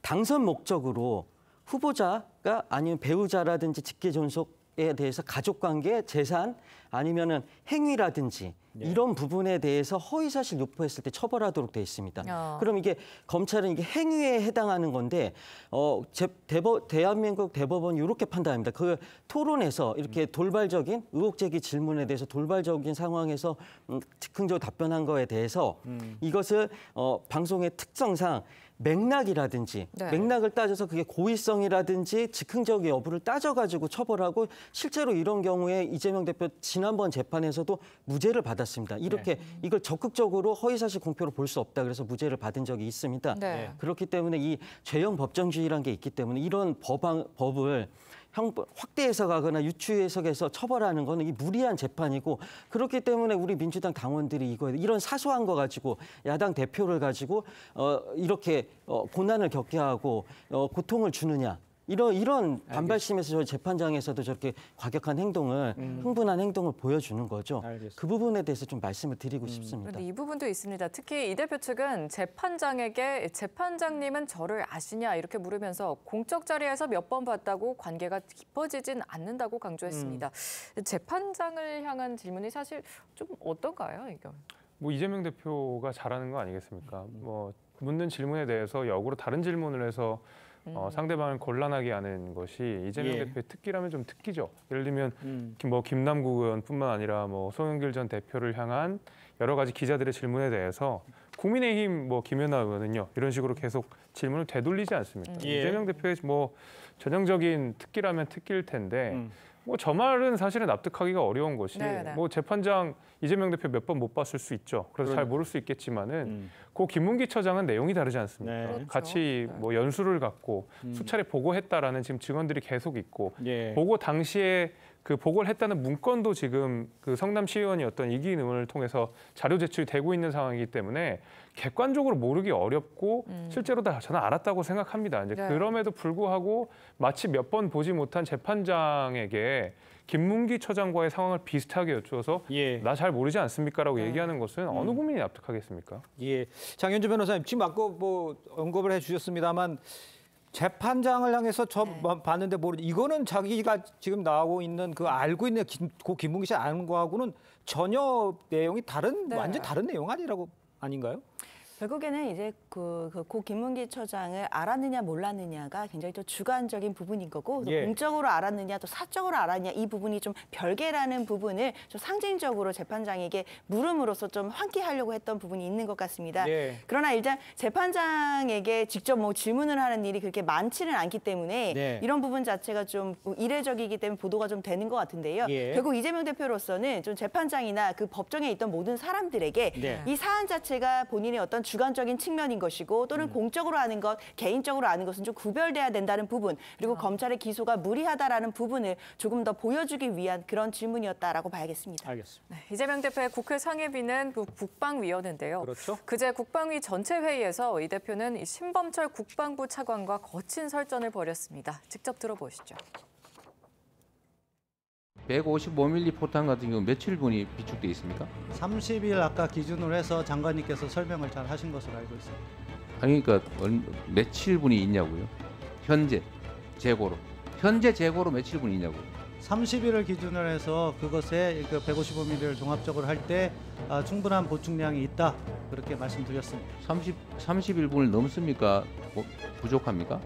당선 목적으로 후보자가 아니면 배우자라든지 직계 존속에 대해서 가족 관계, 재산 아니면은 행위라든지 네. 이런 부분에 대해서 허위사실 유포했을 때 처벌하도록 돼 있습니다. 어. 그럼 이게 검찰은 이게 행위에 해당하는 건데 어, 제, 대법, 대한민국 대법원 이렇게 판단합니다. 그 토론에서 이렇게 음. 돌발적인 의혹 제기 질문에 대해서 돌발적인 상황에서 음, 즉흥적으로 답변한 거에 대해서 음. 이것을 어, 방송의 특성상 맥락이라든지 네. 맥락을 따져서 그게 고의성이라든지 즉흥적 여부를 따져가지고 처벌하고 실제로 이런 경우에 이재명 대표 지난번 재판에서도 무죄를 받았습니다. 이렇게 네. 음. 이걸 적극적으로 허위사실 공표로 볼 수 없다 그래서 무죄를 받은 적이 있습니다. 네. 그렇기 때문에 이 죄형 법정주의란 게 있기 때문에 이런 법안, 법을 형 확대 해석하거나 유추 해석해서 처벌하는 거는 이 무리한 재판이고 그렇기 때문에 우리 민주당 당원들이 이거 이런 사소한 거 가지고 야당 대표를 가지고 어 이렇게 어 고난을 겪게 하고 어 고통을 주느냐 이런 이런 반발심에서 저 재판장에서도 저렇게 과격한 행동을 음. 흥분한 행동을 보여주는 거죠. 알겠습니다. 그 부분에 대해서 좀 말씀을 드리고 음. 싶습니다. 그런데 이 부분도 있습니다. 특히 이 대표 측은 재판장에게 재판장님은 저를 아시냐 이렇게 물으면서 공적 자리에서 몇 번 봤다고 관계가 깊어지진 않는다고 강조했습니다. 음. 재판장을 향한 질문이 사실 좀 어떤가요, 이경? 뭐 이재명 대표가 잘하는 거 아니겠습니까? 음. 뭐 묻는 질문에 대해서 역으로 다른 질문을 해서. 어, 음. 상대방을 곤란하게 하는 것이 이재명 예. 대표의 특기라면 좀 특기죠. 예를 들면 음. 뭐 김남국 의원뿐만 아니라 뭐 송영길 전 대표를 향한 여러 가지 기자들의 질문에 대해서 국민의힘 뭐 김연아 의원은요 이런 식으로 계속 질문을 되돌리지 않습니다 음. 예. 이재명 대표의 뭐 전형적인 특기라면 특기일 텐데 음. 뭐저 말은 사실은 납득하기가 어려운 것이 네네. 네. 뭐 재판장 이재명 대표 몇 번 못 봤을 수 있죠. 그래서 그러네. 잘 그러니까. 모를 수 있겠지만은 음. 고 김문기 처장은 내용이 다르지 않습니까? 네. 그렇죠. 같이 네. 뭐 연수를 갖고 음. 수차례 보고했다라는 지금 증언들이 계속 있고 예. 보고 당시에 그 보고를 했다는 문건도 지금 그성남시의원이 어떤 이기인 의원을 통해서 자료 제출되고 있는 상황이기 때문에 객관적으로 모르기 어렵고 음. 실제로 다 저는 알았다고 생각합니다. 이제 네. 그럼에도 불구하고 마치 몇 번 보지 못한 재판장에게 김문기 처장과의 상황을 비슷하게 여쭈어서 예. 나잘 모르지 않습니까라고 네. 얘기하는 것은 음. 어느 국민이 납득하겠습니까? 예, 장현주 변호사님 지금 아까 그 뭐 언급을 해주셨습니다만 재판장을 향해서 저 네. 봤는데 모르 이거는 자기가 지금 나오고 있는 그 알고 있는 김, 고 김문기 씨 아는 거하고는 전혀 내용이 다른 네. 완전 다른 내용 아니라고 아닌가요? 결국에는 이제 그, 그고 김문기 처장을 알았느냐 몰랐느냐가 굉장히 또 주관적인 부분인 거고 또 예. 공적으로 알았느냐 또 사적으로 알았냐 이 부분이 좀 별개라는 부분을 좀 상징적으로 재판장에게 물음으로써 좀 환기하려고 했던 부분이 있는 것 같습니다. 예. 그러나 일단 재판장에게 직접 뭐 질문을 하는 일이 그렇게 많지는 않기 때문에 네. 이런 부분 자체가 좀 이례적이기 때문에 보도가 좀 되는 것 같은데요. 예. 결국 이재명 대표로서는 좀 재판장이나 그 법정에 있던 모든 사람들에게 네. 이 사안 자체가 본인의 어떤 주관적인 측면인 것이고 또는 음. 공적으로 아는 것, 개인적으로 아는 것은 좀 구별돼야 된다는 부분 그리고 아. 검찰의 기소가 무리하다라는 부분을 조금 더 보여주기 위한 그런 질문이었다라고 봐야겠습니다. 알겠습니다. 네, 이재명 대표의 국회 상임비는 국방위원회인데요. 그렇죠. 그제 국방위 전체 회의에서 이 대표는 신범철 국방부 차관과 거친 설전을 벌였습니다. 직접 들어보시죠. 155mm 포탄 같은 경우 며칠 분이 비축돼 있습니까? 30일 아까 기준으로 해서 장관님께서 설명을 잘 하신 것으로 알고 있습니다. 아니 그러니까 며칠 분이 있냐고요? 현재 재고로 현재 재고로 며칠 분이 있냐고요? 30일을 기준으로 해서 그것에 그 155mm를 종합적으로 할때 아, 충분한 보충량이 있다 그렇게 말씀드렸습니다. 30 3일분을 넘습니까? 뭐, 부족합니까?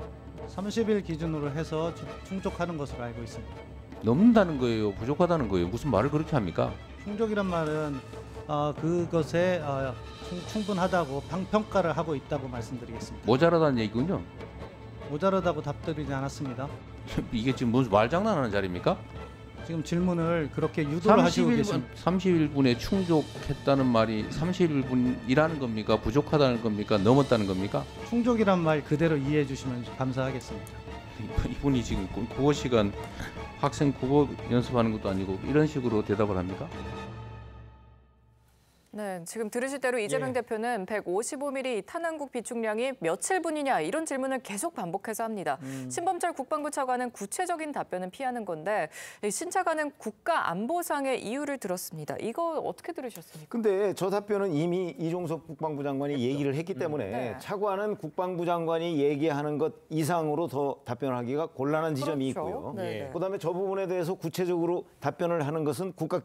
30일 기준으로 해서 충족하는 것으로 알고 있습니다. 넘는다는 거예요, 부족하다는 거예요. 무슨 말을 그렇게 합니까? 충족이란 말은 어, 그것에 어, 충- 충분하다고 방평가를 하고 있다고 말씀드리겠습니다. 모자라다는 얘기군요. 모자라다고 답드리지 않았습니다. 이게 지금 무슨 말장난하는 자리입니까? 지금 질문을 그렇게 유도를 하시고 31분, 계십니 31분에 충족했다는 말이 31분이라는 겁니까? 부족하다는 겁니까? 넘었다는 겁니까? 충족이란 말 그대로 이해해 주시면 감사하겠습니다. 이분이 지금 고거 시간 학생 국어 연습하는 것도 아니고 이런 식으로 대답을 합니까? 네, 지금 들으실 대로 이재명 예. 대표는 155mm 탄환국 비축량이 며칠 분이냐 이런 질문을 계속 반복해서 합니다. 음. 신범철 국방부 차관은 구체적인 답변은 피하는 건데 신 차관은 국가 안보상의 이유를 들었습니다. 이거 어떻게 들으셨습니까? 근데 저 답변은 이미 이종섭 국방부 장관이 했죠. 얘기를 했기 음. 때문에 음. 네. 차관은 국방부 장관이 얘기하는 것 이상으로 더 답변하기가 곤란한 지점이 그렇죠. 있고요. 네, 예. 네. 그다음에 저 부분에 대해서 구체적으로 답변을 하는 것은 국가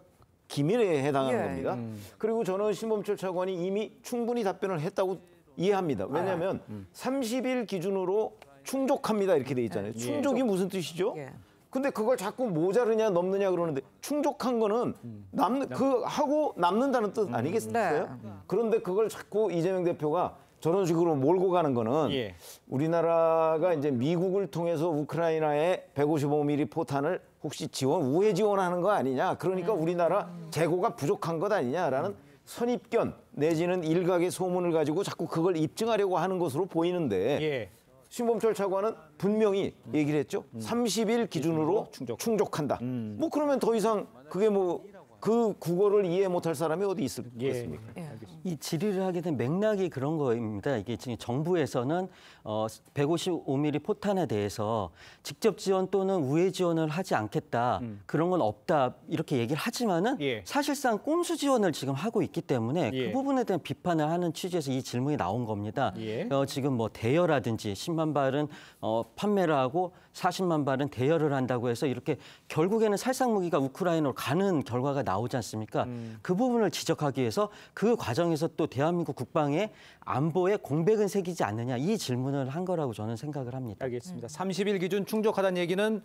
기밀에 해당하는 예. 겁니다. 음. 그리고 저는 신범철 차관이 이미 충분히 답변을 했다고 이해합니다. 아, 왜냐하면 아, 음. 30일 기준으로 충족합니다 이렇게 돼 있잖아요. 예. 충족이 무슨 뜻이죠? 예. 근데 그걸 자꾸 모자르냐 넘느냐 그러는데 충족한 거는 음. 남는 그 하고 남는다는 뜻 음. 아니겠어요? 네. 음. 네. 그런데 그걸 자꾸 이재명 대표가 저런 식으로 몰고 가는 거는 예. 우리나라가 이제 미국을 통해서 우크라이나에 155mm 포탄을 혹시 지원 우회 지원하는 거 아니냐 그러니까 음. 우리나라 음. 재고가 부족한 것 아니냐라는 음. 선입견 내지는 일각의 소문을 가지고 자꾸 그걸 입증하려고 하는 것으로 보이는데 예. 신범철 차관은 분명히 얘기를 했죠. 음. 30일 기준으로 충족. 한다뭐 그러면 더 이상 그게 뭐 그 국어를 이해 못할 사람이 어디 있을 예. 겠습니까? 예. 이 질의를 하게 된 맥락이 그런 거입니다. 이게 지금 정부에서는 어 155mm 포탄에 대해서 직접 지원 또는 우회 지원을 하지 않겠다. 음. 그런 건 없다. 이렇게 얘기를 하지만은 예. 사실상 꼼수 지원을 지금 하고 있기 때문에 그 예. 그 부분에 대한 비판을 하는 취지에서 이 질문이 나온 겁니다. 예. 어 지금 뭐 대여라든지 10만 발은 어 판매를 하고 40만 발은 대여를 한다고 해서 이렇게 결국에는 살상 무기가 우크라이나로 가는 결과가 나오지 않습니까? 음. 그 부분을 지적하기 위해서 그 과정에 과정에서 또 대한민국 국방의 안보에 공백은 새기지 않느냐 이 질문을 한 거라고 저는 생각을 합니다. 알겠습니다. 30일 기준 충족하다는 얘기는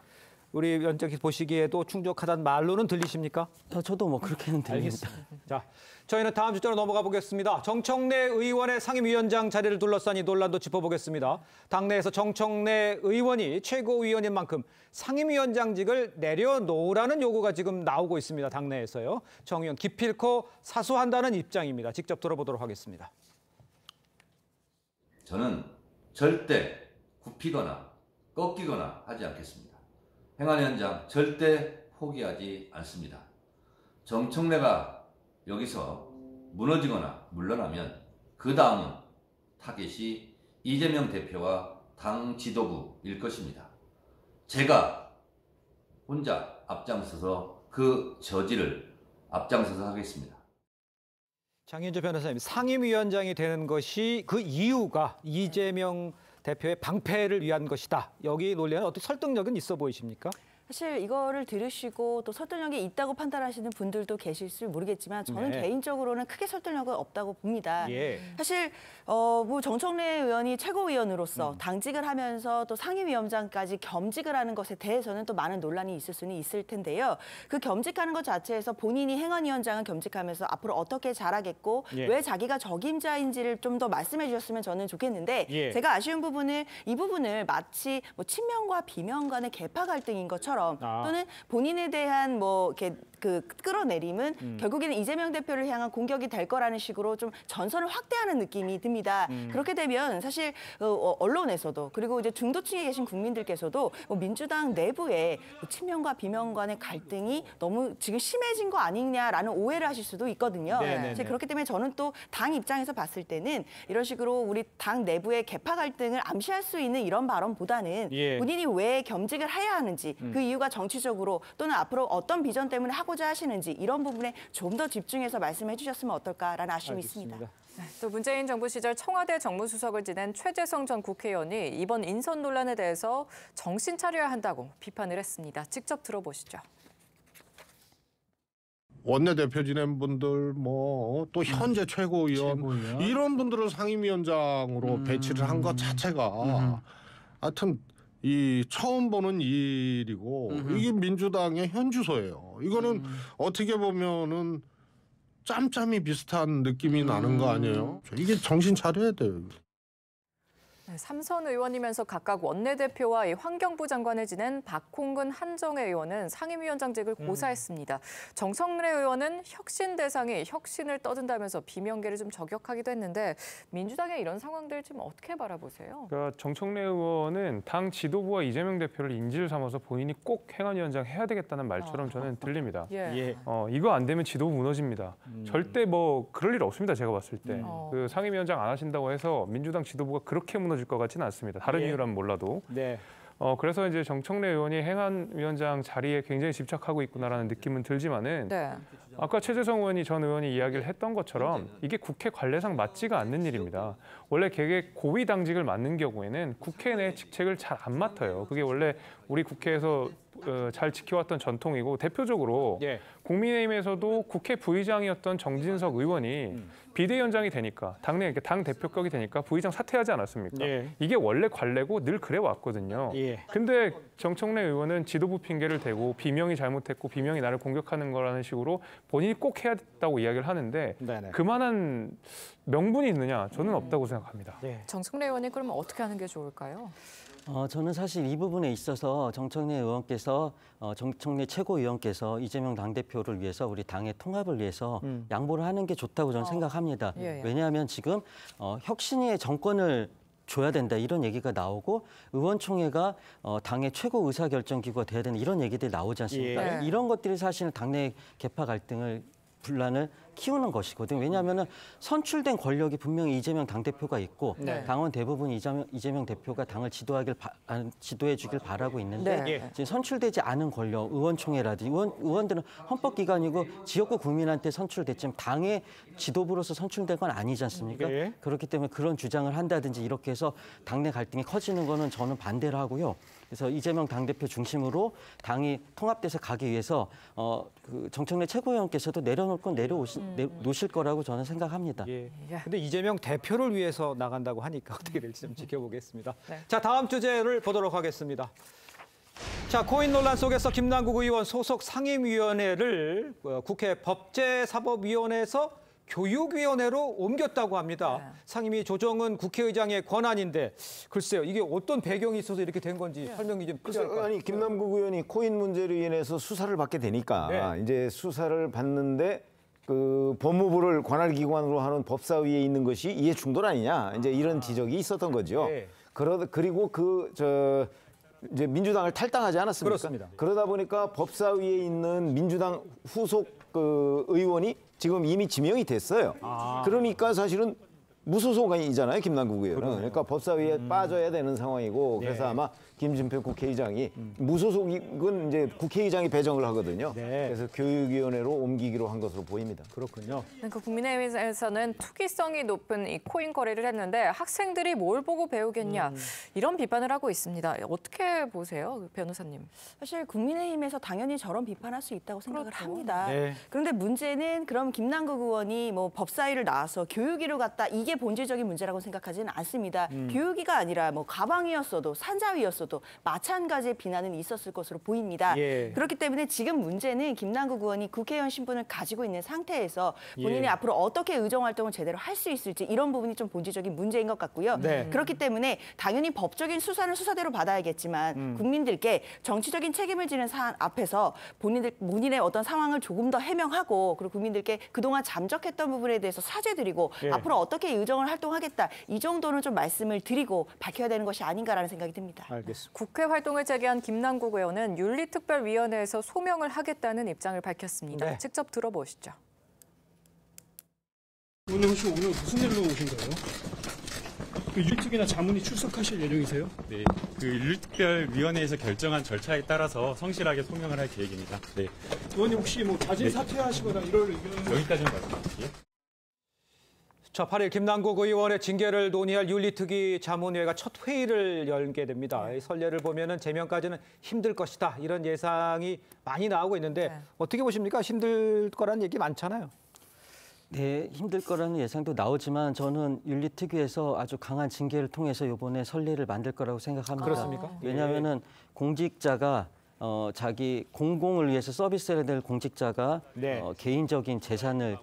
우리 면접기 보시기에도 충족하다는 말로는 들리십니까? 어, 저도 뭐 그렇게는 들립니다. 알겠습니다. 자. 저희는 다음 주제로 넘어가 보겠습니다. 정청래 의원의 상임위원장 자리를 둘러싼 이 논란도 짚어보겠습니다. 당내에서 정청래 의원이 최고위원인 만큼 상임위원장직을 내려놓으라는 요구가 지금 나오고 있습니다. 당내에서요. 정 의원 기필코 사수한다는 입장입니다. 직접 들어보도록 하겠습니다. 저는 절대 굽히거나 꺾이거나 하지 않겠습니다. 행안위원장 절대 포기하지 않습니다. 정청래가 여기서 무너지거나 물러나면 그 다음은 타겟이 이재명 대표와 당 지도부일 것입니다. 제가 혼자 앞장서서 그 저지를 앞장서서 하겠습니다. 장윤주 변호사님, 상임위원장이 되는 것이 그 이유가 이재명 대표의 방패를 위한 것이다. 여기 논리는 어떻게 설득력은 있어 보이십니까? 사실 이거를 들으시고 또 설득력이 있다고 판단하시는 분들도 계실지 모르겠지만 저는 네. 개인적으로는 크게 설득력은 없다고 봅니다. 예. 사실 어, 뭐 정청래 의원이 최고위원으로서 음. 당직을 하면서 또 상임위원장까지 겸직을 하는 것에 대해서는 또 많은 논란이 있을 수는 있을 텐데요. 그 겸직하는 것 자체에서 본인이 행안위원장을 겸직하면서 앞으로 어떻게 잘하겠고 예. 왜 자기가 적임자인지를 좀 더 말씀해 주셨으면 저는 좋겠는데 예. 제가 아쉬운 부분을 이 부분을 마치 뭐 친명과 비명 간의 계파 갈등인 것처럼 것처럼 아. 또는 본인에 대한 뭐 이렇게 그 끌어내림은 음. 결국에는 이재명 대표를 향한 공격이 될 거라는 식으로 좀 전선을 확대하는 느낌이 듭니다. 음. 그렇게 되면 사실 어, 어 언론에서도 그리고 이제 중도층에 계신 국민들께서도 뭐 민주당 내부에 뭐 친명과 비명 간의 갈등이 너무 지금 심해진 거 아니냐라는 오해를 하실 수도 있거든요. 네네네. 네, 네, 네. 그렇기 때문에 저는 또 당 입장에서 봤을 때는 이런 식으로 우리 당 내부의 개파 갈등을 암시할 수 있는 이런 발언보다는 예. 본인이 왜 겸직을 해야 하는지 그 음. 그 이유가 정치적으로 또는 앞으로 어떤 비전 때문에 하고 하고자 하시는지 이런 부분에 좀 더 집중해서 말씀해 주셨으면 어떨까라는 아쉬움이 알겠습니다. 있습니다. 또 문재인 정부 시절 청와대 정무수석을 지낸 최재성 전 국회의원이 이번 인선 논란에 대해서 정신 차려야 한다고 비판을 했습니다. 직접 들어보시죠. 원내대표 지낸 분들 뭐 또 현재 음, 최고위원, 최고위 이런 분들을 상임위원장으로 음... 배치를 한 것 자체가 음... 하여튼 이 처음 보는 일이고 음흠. 이게 민주당의 현주소예요. 이거는 음. 어떻게 보면은 짬짬이 비슷한 느낌이 음. 나는 거 아니에요? 이게 정신 차려야 돼요. 네, 삼선 의원이면서 각각 원내대표와 환경부 장관을 지낸 박홍근 한정혜 의원은 상임위원장직을 음. 고사했습니다. 음. 정성래 의원은 혁신 대상이 혁신을 떠든다면서 비명계를 좀 저격하기도 했는데 민주당의 이런 상황들 지금 어떻게 바라보세요? 그러니까 정성래 의원은 당 지도부와 이재명 대표를 인질 삼아서 본인이 꼭 행안위원장 해야 되겠다는 말처럼 아. 저는 들립니다. 예. 예. 어, 이거 안 되면 지도부 무너집니다. 음. 절대 뭐 그럴 일 없습니다. 제가 봤을 때. 음. 그 상임위원장 안 하신다고 해서 민주당 지도부가 그렇게 무너집니다 떨어질 것 같지는 않습니다. 다른 예. 이유라면 몰라도. 네. 어, 그래서 이제 정청래 의원이 행안위원장 자리에 굉장히 집착하고 있구나라는 느낌은 들지만은 네. 아까 최재성 의원이 전 의원이 이야기를 했던 것처럼 이게 국회 관례상 맞지가 않는 일입니다. 원래 개개 고위 당직을 맡는 경우에는 국회 내 직책을 잘 안 맡아요. 그게 원래 우리 국회에서 그 잘 지켜왔던 전통이고 대표적으로 예. 국민의힘에서도 국회 부의장이었던 정진석 의원이 음. 비대위원장이 되니까 당내 이당 대표격이 되니까 부의장 사퇴하지 않았습니까? 예. 이게 원래 관례고 늘 그래 왔거든요. 예. 근데 정청래 의원은 지도부 핑계를 대고 비명이 잘못했고 비명이 나를 공격하는 거라는 식으로 본인이 꼭 해야 됐다고 이야기를 하는데 네네. 그만한 명분이 있느냐 저는 음. 없다고 생각합니다. 예. 정청래 의원이 그러면 어떻게 하는 게 좋을까요? 어, 저는 사실 이 부분에 있어서 정청래 의원께서 어, 정청래 최고위원께서 이재명 당대표를 위해서 우리 당의 통합을 위해서 음. 양보를 하는 게 좋다고 저는 어. 생각합니다. 예, 예. 왜냐하면 지금 어, 혁신의 정권을 줘야 된다 이런 얘기가 나오고 의원총회가 어, 당의 최고 의사결정기구가 돼야 되는 이런 얘기들이 나오지 않습니까? 예. 이런 것들이 사실은 당내 개파 갈등을 분란을 키우는 것이거든요. 왜냐하면 선출된 권력이 분명히 이재명 당대표가 있고 네. 당원 대부분 이재명, 이재명 대표가 당을 지도하길 바, 아, 지도해 주길 바라고 있는데 네. 예. 지금 선출되지 않은 권력, 의원총회라든지 의원, 의원들은 헌법기관이고 지역구 국민한테 선출됐지만 당의 지도부로서 선출된 건 아니지 않습니까? 네. 그렇기 때문에 그런 주장을 한다든지 이렇게 해서 당내 갈등이 커지는 거는 저는 반대를 하고요. 그래서 이재명 당대표 중심으로 당이 통합돼서 가기 위해서 어, 그 정청래 최고위원께서도 내려놓을 건 내려오시, 음. 내, 놓으실 거라고 저는 생각합니다. 예. 예. 근데 이재명 대표를 위해서 나간다고 하니까 어떻게 될지 좀 지켜보겠습니다. 네. 자, 다음 주제를 보도록 하겠습니다. 자, 코인 논란 속에서 김남국 의원 소속 상임위원회를 어, 국회 법제사법위원회에서 교육위원회로 옮겼다고 합니다. 네. 상임위 조정은 국회의장의 권한인데 글쎄요 이게 어떤 배경이 있어서 이렇게 된 건지 네. 설명이 좀 필요할 아니 김남국 의원이 코인 문제로 인해서 수사를 받게 되니까 네. 이제 수사를 받는데 그 법무부를 관할 기관으로 하는 법사위에 있는 것이 이해 충돌 아니냐 이제 이런 아. 지적이 있었던 거죠. 네. 그러 그리고 그저 이제 민주당을 탈당하지 않았습니까? 그렇습니다. 그러다 보니까 법사위에 있는 민주당 후속 그 의원이 지금 이미 지명이 됐어요. 아. 그러니까 사실은 무소속이잖아요, 김남국 의원은. 그러니까 법사위에 음. 빠져야 되는 상황이고 네. 그래서 네. 아마 김진표 국회의장이 음. 무소속은 이제 국회의장이 배정을 하거든요. 네. 그래서 교육위원회로 옮기기로 한 것으로 보입니다. 그렇군요. 네, 그 국민의힘에서는 투기성이 높은 이 코인 거래를 했는데 학생들이 뭘 보고 배우겠냐 음. 이런 비판을 하고 있습니다. 어떻게 보세요, 그 변호사님? 사실 국민의힘에서 당연히 저런 비판할 수 있다고 생각을 그렇죠. 합니다. 네. 그런데 문제는 그럼 김남국 의원이 뭐 법사위를 나와서 교육위로 갔다 이게 본질적인 문제라고 생각하지는 않습니다. 음. 교육위가 아니라 뭐 가방이었어도 산자위였어도 대해서도 마찬가지의 비난은 있었을 것으로 보입니다. 예. 그렇기 때문에 지금 문제는 김남국 의원이 국회의원 신분을 가지고 있는 상태에서 예. 본인이 예. 앞으로 어떻게 의정 활동을 제대로 할 수 있을지 이런 부분이 좀 본질적인 문제인 것 같고요. 네. 그렇기 때문에 당연히 법적인 수사는 수사대로 받아야겠지만 음. 국민들께 정치적인 책임을 지는 사안 앞에서 본인들 본인의 어떤 상황을 조금 더 해명하고 그리고 국민들께 그동안 잠적했던 부분에 대해서 사죄드리고 예. 앞으로 어떻게 의정을 활동하겠다 이 정도는 좀 말씀을 드리고 밝혀야 되는 것이 아닌가라는 생각이 듭니다. 알겠습니다. 국회 활동을 재개한 김남국 의원은 윤리특별위원회에서 소명을 하겠다는 입장을 밝혔습니다. 네. 직접 들어보시죠. 오늘 혹시 오늘 무슨 일로 오신 거예요? 그 윤리특이나 자문이 출석하실 예정이세요? 네, 그 윤리특별위원회에서 결정한 절차에 따라서 성실하게 소명을 할 계획입니다. 네. 의원님 혹시 뭐 자진 네. 사퇴하시거나 이럴 의견 여기까지는 말씀드릴게요. 자, 8일 김남국 의원의 징계를 논의할 윤리특위 자문회가 첫 회의를 열게 됩니다. 네. 설례를 보면 제명까지는 힘들 것이다. 이런 예상이 많이 나오고 있는데 네. 어떻게 보십니까? 힘들 거라는 얘기 많잖아요. 네, 힘들 거라는 예상도 나오지만 저는 윤리특위에서 아주 강한 징계를 통해서 이번에 선례를 만들 거라고 생각합니다. 그렇습니까? 아. 왜냐하면 네. 예. 공직자가 어, 자기 공공을 위해서 서비스를 낼 공직자가 네. 어, 개인적인 재산을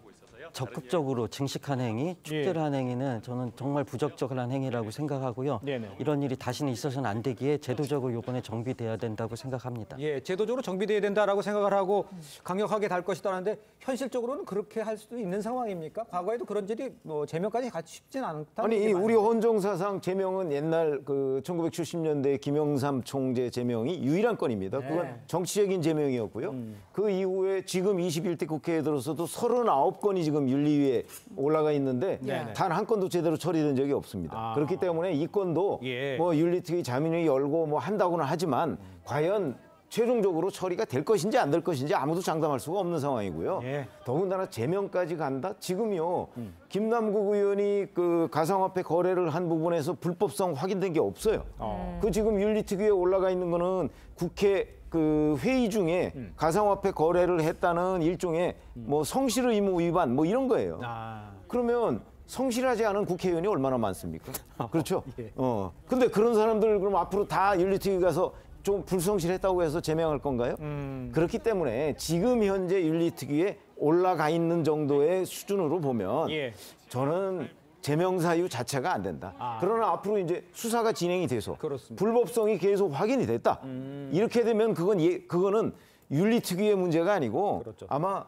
적극적으로 증식한 행위, 예. 축제한 행위는 저는 정말 부적절한 행위라고 생각하고요. 이런 일이 다시는 있어서는 안 되기에 제도적으로 이번에 정비돼야 된다고 생각합니다. 예, 제도적으로 정비돼야 된다라고 생각을 하고 강력하게 달 것이다는데 현실적으로는 그렇게 할 수도 있는 상황입니까? 과거에도 그런 일이 뭐 제명까지 같이 쉽진 않다. 아니 이 우리 헌정사상 제명은 옛날 그 1970년대 김영삼 총재 제명이 유일한 건입니다. 네. 그건 정치적인 제명이었고요. 음. 그 이후에 지금 21대 국회에 들어서도 39건이 지금 지금 윤리위에 올라가 있는데 네. 네. 단한 건도 제대로 처리된 적이 없습니다. 아. 그렇기 때문에 이 건도 예. 뭐 윤리특위 자민위 열고 뭐 한다고는 하지만 음. 과연 최종적으로 처리가 될 것인지 안 될 것인지 아무도 장담할 수가 없는 상황이고요. 예. 더군다나 제명까지 간다? 지금요. 음. 김남국 의원이 그 가상화폐 거래를 한 부분에서 불법성 확인된 게 없어요. 어. 그 지금 윤리특위에 올라가 있는 거는 국회 그 회의 중에 음. 가상화폐 거래를 했다는 일종의 음. 뭐 성실 의무 위반 뭐 이런 거예요. 아. 그러면 성실하지 않은 국회의원이 얼마나 많습니까? 아, 그렇죠. 예. 어. 근데 그런 사람들 그럼 앞으로 다 윤리특위 가서 좀 불성실했다고 해서 제명할 건가요? 음. 그렇기 때문에 지금 현재 윤리특위에 올라가 있는 정도의 수준으로 보면 예. 저는 제명사유 자체가 안 된다. 아. 그러나 앞으로 이제 수사가 진행이 돼서 그렇습니다. 불법성이 계속 확인이 됐다. 음. 이렇게 되면 그건 예, 그거는 윤리 특유의 문제가 아니고 그렇죠. 아마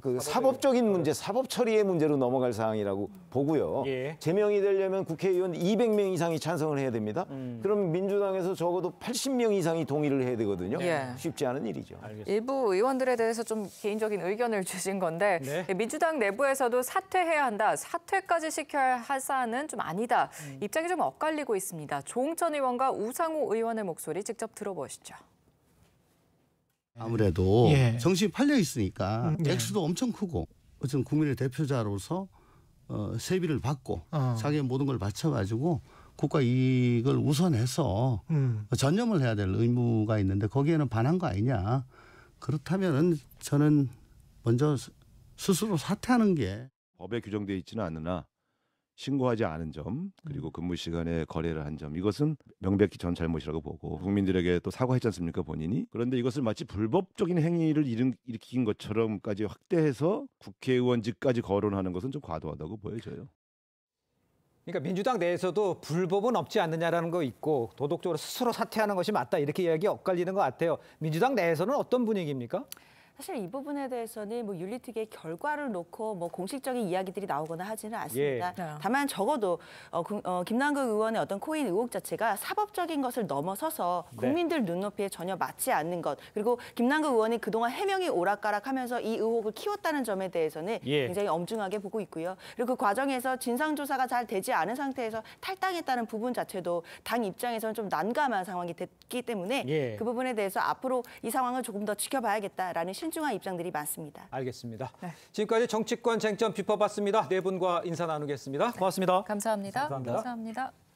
그 사법적인 문제, 사법 처리의 문제로 넘어갈 사항이라고 보고요. 예. 제명이 되려면 국회의원 200명 이상이 찬성을 해야 됩니다. 음. 그럼 민주당에서 적어도 80명 이상이 동의를 해야 되거든요. 예. 쉽지 않은 일이죠. 알겠습니다. 일부 의원들에 대해서 좀 개인적인 의견을 주신 건데 네. 예, 민주당 내부에서도 사퇴해야 한다, 사퇴까지 시켜야 할 사안은 좀 아니다. 음. 입장이 좀 엇갈리고 있습니다. 조홍천 의원과 우상호 의원의 목소리 직접 들어보시죠. 예. 아무래도 예. 정신이 팔려 있으니까 음, 예. 액수도 엄청 크고 어쨌든 국민의 대표자로서 어, 세비를 받고 어. 자기의 모든 걸 바쳐가지고 국가 이익을 우선해서 음. 전념을 해야 될 의무가 있는데 거기에는 반한 거 아니냐. 그렇다면은 저는 먼저 스스로 사퇴하는 게 법에 규정되어 있지는 않으나 신고하지 않은 점 그리고 음. 근무 시간에 거래를 한 점 이것은 명백히 전 잘못이라고 보고 국민들에게 또 사과했지 않습니까 본인이 그런데 이것을 마치 불법적인 행위를 일으킨 것처럼까지 확대해서 국회의원직까지 거론하는 것은 좀 과도하다고 보여져요. 그러니까 민주당 내에서도 불법은 없지 않느냐라는 거 있고 도덕적으로 스스로 사퇴하는 것이 맞다 이렇게 이야기 엇갈리는 것 같아요. 민주당 내에서는 어떤 분위기입니까? 사실 이 부분에 대해서는 뭐 윤리특위의 결과를 놓고 뭐 공식적인 이야기들이 나오거나 하지는 않습니다. 예. 네. 다만 적어도 어, 어, 김남국 의원의 어떤 코인 의혹 자체가 사법적인 것을 넘어서서 네. 국민들 네. 눈높이에 전혀 맞지 않는 것 그리고 김남국 의원이 그동안 해명이 오락가락하면서 이 의혹을 키웠다는 점에 대해서는 예. 굉장히 엄중하게 보고 있고요. 그리고 그 과정에서 진상조사가 잘 되지 않은 상태에서 탈당했다는 부분 자체도 당 입장에서는 좀 난감한 상황이 됐기 때문에 예. 그 부분에 대해서 앞으로 이 상황을 조금 더 지켜봐야겠다라는 신중한 입장들이 많습니다. 알겠습니다. 네. 지금까지 정치권 쟁점 짚어봤습니다. 네 분과 인사 나누겠습니다. 고맙습니다. 네, 감사합니다. 감사합니다. 감사합니다.